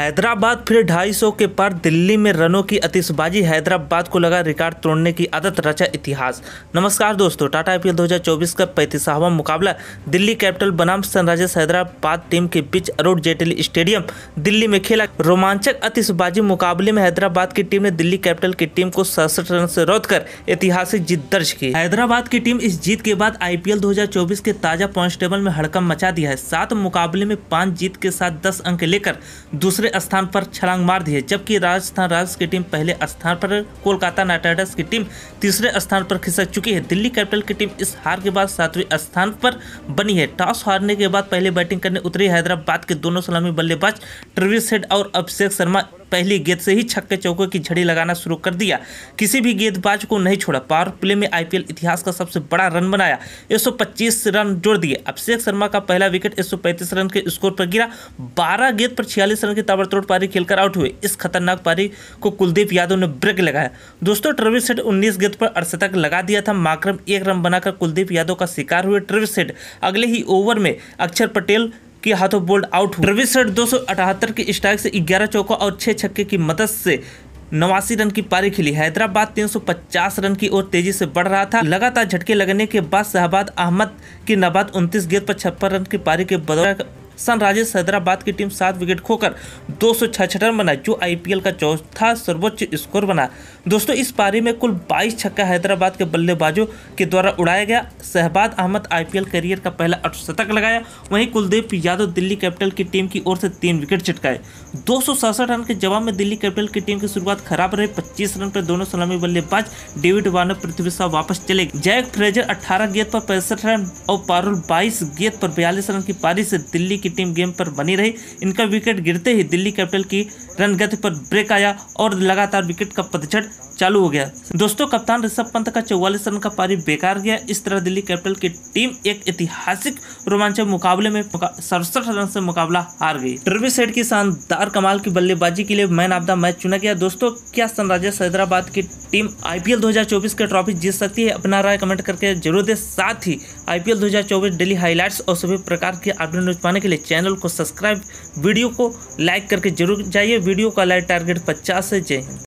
हैदराबाद फिर 250 के पार दिल्ली में रनों की अतिशबाजी हैदराबाद को लगा रिकॉर्ड तोड़ने की आदत रचा इतिहास नमस्कार दोस्तों टाटा आईपीएल 2024 का पैंतीसवां मुकाबला दिल्ली कैपिटल बनाम सनराइजर्स हैदराबाद टीम के बीच अरुण जेटली स्टेडियम दिल्ली में खेला रोमांचक अतिशबाजी मुकाबले में हैदराबाद की टीम ने दिल्ली कैपिटल की टीम को सड़सठ रन से रोध कर ऐतिहासिक जीत दर्ज की हैदराबाद की टीम इस जीत के बाद आई पी के ताजा पॉइंट टेबल में हड़कम मचा दिया है सात मुकाबले में पांच जीत के साथ दस अंक लेकर दूसरे दूसरे स्थान पर छलांग मार दी है जबकि राजस्थान रॉयल्स की टीम पहले स्थान पर कोलकाता नाइट राइडर्स की टीम तीसरे स्थान पर खिसक चुकी है दिल्ली कैपिटल की टीम इस हार के बाद सातवें स्थान पर बनी है टॉस हारने के बाद पहले बैटिंग करने उतरी हैदराबाद के दोनों सलामी बल्लेबाज ट्रविस हेड और अभिषेक शर्मा पहली गेंद से ही छक्के चौके की झड़ी लगाना शुरू कर दिया किसी भी गेंदबाज को नहीं छोड़ा पावर प्ले में आईपीएल इतिहास का सबसे बड़ा रन बनाया 125 रन जोड़ दिए अभिषेक शर्मा का पहला विकेट 135 रन के स्कोर पर गिरा 12 गेंद पर 46 रन की ताबड़तोड़ पारी खेलकर आउट हुए इस खतरनाक पारी को कुलदीप यादव ने ब्रेक लगाया दोस्तों ट्रेविस सेट उन्नीस गेंद पर अड़शतक लगा दिया था माक्रम एक रन बनाकर कुलदीप यादव का शिकार हुए ट्रेविस सेट अगले ही ओवर में अक्षर पटेल के हाथों बोल्ड आउट हुए रवि सर दो के स्ट्राइक से ग्यारह चौकों और छह छक्के की मदद से नवासी रन की पारी खेली हैदराबाद 350 रन की ओर तेजी से बढ़ रहा था लगातार झटके लगने के बाद शहबाद अहमद की नबाद 29 गेंद पर छप्पन रन की पारी के बदौलत सनराइजर्स हैदराबाद की टीम सात विकेट खोकर दो रन बना जो आईपीएल का चौथा सर्वोच्च स्कोर बना दोस्तों इस पारी में कुल 22 छक्का हैदराबाद के बल्लेबाजों के द्वारा उड़ाया गया शहबाद अहमद आईपीएल करियर का पहला अर्धशतक लगाया वहीं कुलदीप यादव दिल्ली कैपिटल की टीम की ओर से तीन विकेट छिटकाए दो रन के जवाब में दिल्ली कैपिटल की टीम की शुरुआत खराब रही पच्चीस रन पर दोनों सलामी बल्लेबाज डेविड वार्नर पृथ्वी शाह वापस चले जैक फ्रेजर अठारह गेंद पर पैंसठ रन और पारुल बाईस गेंद पर बयालीस रन की पारी से दिल्ली की की टीम गेम पर बनी रही इनका विकेट गिरते ही दिल्ली कैपिटल की रन गति पर ब्रेक आया और लगातार विकेट का पतझड़ चालू हो गया दोस्तों कप्तान ऋषभ पंत का चौवालीस रन का पारी बेकार गया इस तरह दिल्ली कैपिटल की टीम एक ऐतिहासिक रोमांचक मुकाबले में सड़सठ रन से मुकाबला हार गई ट्रविस हेड की शानदार कमाल की बल्लेबाजी के लिए मैन ऑफ द मैच चुना गया दोस्तों क्या सनराइजर्स हैदराबाद की टीम आईपीएल 2024 के ट्रॉफी जीत सकती है अपना राय कमेंट करके जरूर दे साथ ही आईपीएल 2024 डेली हाइलाइट्स और सभी प्रकार के अपडेट न्यूज पाने के लिए चैनल को सब्सक्राइब वीडियो को लाइक करके जरूर जाइए वीडियो का लाइक टारगेट पचास है जय हिंद